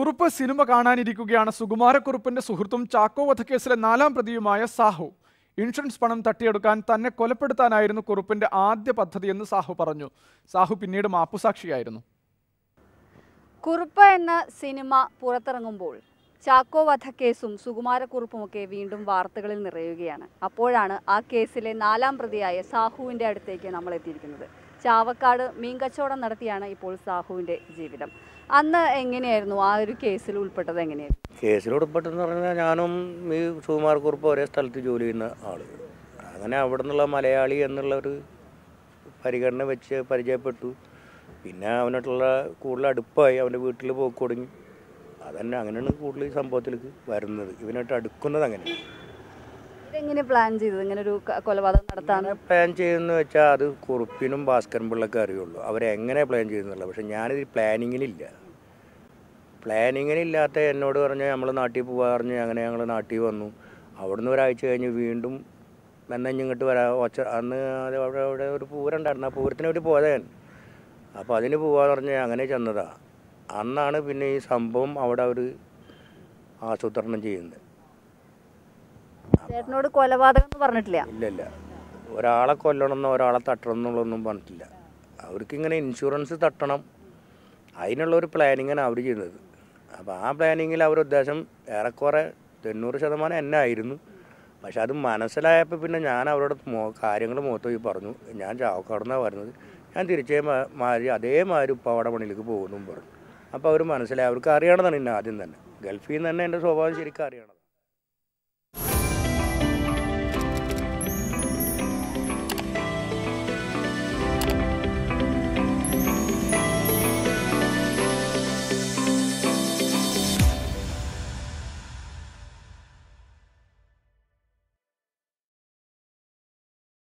Kurup cinema കാണാനിരിക്കുകയാണ് സുകുമാരക്കുറുപ്പിന്റെ സുഹൃത്തും ചാക്കോ വധക്കേസിലെ നാലാം പ്രതിയുമായ Sahu insurance പണം തട്ടിയെടുക്കാൻ തന്നെ കൊലപ്പെടുത്താനായിരുന്നു കുറുപ്പിന്റെ ആദ്യ പദ്ധതിയെന്ന് സാഹു പറഞ്ഞു സാഹു പിന്നീട് മാപ്പുസാക്ഷിയായിരുന്നു കുറുപ്പ് എന്ന സിനിമ പുറത്തിറങ്ങുമ്പോൾ ചാക്കോ വധക്കേസും ഒക്കെ വീണ്ടും വാർത്തകളിൽ നിറയുകയാണ് അപ്പോഴാണ് ആ കേസിലെ നാലാം പ്രതിയായ സാഹുവിൻ്റെ അടുത്തേക്ക് നമ്മൾ എത്തിയിരിക്കുന്നത് ചാവക്കാട് മീൻ കച്ചവടം നടത്തിയാണ് ഇപ്പോൾ സാഹുവിന്റെ ജീവിതം അന്ന് എങ്ങനെയായിരുന്നു ആ ഒരു കേസിൽ ഉൾപ്പെട്ടത് എങ്ങനെയായിരുന്നു കേസിൽ ഉൾപ്പെട്ടെന്ന് പറഞ്ഞാൽ ഞാനും ഈ സുകുമാർ കുറുപ്പ് ഒരേ സ്ഥലത്ത് ജോലി ചെയ്യുന്ന ആള് അങ്ങനെ അവിടെ നിന്നുള്ള മലയാളി എന്നുള്ള ഒരു പരിഗണന വെച്ച് പരിചയപ്പെട്ടു പിന്നെ അവനായിട്ടുള്ള കൂടുതൽ അടുപ്പായി അവൻ്റെ വീട്ടിൽ തുടങ്ങി അതന്നെ അങ്ങനെയാണ് കൂടുതൽ സംഭവത്തിലേക്ക് വരുന്നത് ഇവനായിട്ട് അടുക്കുന്നത് അങ്ങനെയാണ് എങ്ങനെ പ്ലാൻ ചെയ്തത് ഇങ്ങനെ ഒരു കൊലപാതകം നടത്താൻ പ്ലാൻ ചെയ്തെന്ന് വെച്ചാൽ അത് കുറുപ്പിനും ഭാസ്കരൻ പിള്ളക്ക് അറിയുള്ളൂ അവരെങ്ങനെ പ്ലാൻ ചെയ്യുന്നില്ല പക്ഷെ ഞാനിത് പ്ലാനിങ്ങിനില്ല പ്ലാനിങ്ങിനില്ലാത്ത എന്നോട് പറഞ്ഞു നമ്മൾ നാട്ടിൽ പോകാൻ പറഞ്ഞു അങ്ങനെ ഞങ്ങൾ നാട്ടിൽ വന്നു നിന്ന് ഒരാഴ്ച കഴിഞ്ഞ് വീണ്ടും എന്നെ ഇങ്ങോട്ട് വരാ ഒച്ച അന്ന് അവിടെ അവിടെ ഒരു പൂരുണ്ടായിരുന്നു ആ പൂരത്തിന് വേണ്ടി പോയതേ അപ്പോൾ അതിന് പോവാന്ന് പറഞ്ഞ് അങ്ങനെ ചെന്നതാണ് അന്നാണ് പിന്നെ ഈ സംഭവം അവിടെ അവർ ആസൂത്രണം ചെയ്യുന്നത് ചേട്ടനോട് കൊലപാതകം എന്ന് പറഞ്ഞിട്ടില്ല ഇല്ലല്ല ഒരാളെ കൊല്ലണമെന്നോ ഒരാളെ തട്ടണം എന്നുള്ളതൊന്നും പറഞ്ഞിട്ടില്ല അവർക്ക് ഇങ്ങനെ ഇൻഷുറൻസ് തട്ടണം അതിനുള്ള ഒരു പ്ലാനിങ്ങാണ് അവർ ചെയ്യുന്നത് അപ്പോൾ ആ പ്ലാനിങ്ങിൽ അവർ ഉദ്ദേശം ഏറെക്കുറെ തൊണ്ണൂറ് ശതമാനം എന്നെ ആയിരുന്നു പക്ഷെ അത് മനസ്സിലായപ്പോൾ പിന്നെ ഞാൻ അവരോട് മോ കാര്യങ്ങൾ മുഖത്ത് പോയി പറഞ്ഞു ഞാൻ ചാവക്കാടുന്നാണ് പറഞ്ഞത് ഞാൻ തിരിച്ചേ മാതിരി അതേമാതിരി ഉപ്പാവട പണിയിലേക്ക് പോകുന്നു പറഞ്ഞു അപ്പോൾ അവർ മനസ്സിലായി അവർക്ക് അറിയണതാണ് ഇന്ന് ആദ്യം തന്നെ ഗൾഫിൽ നിന്ന് തന്നെ എൻ്റെ സ്വഭാവം ശരിക്കും അറിയണം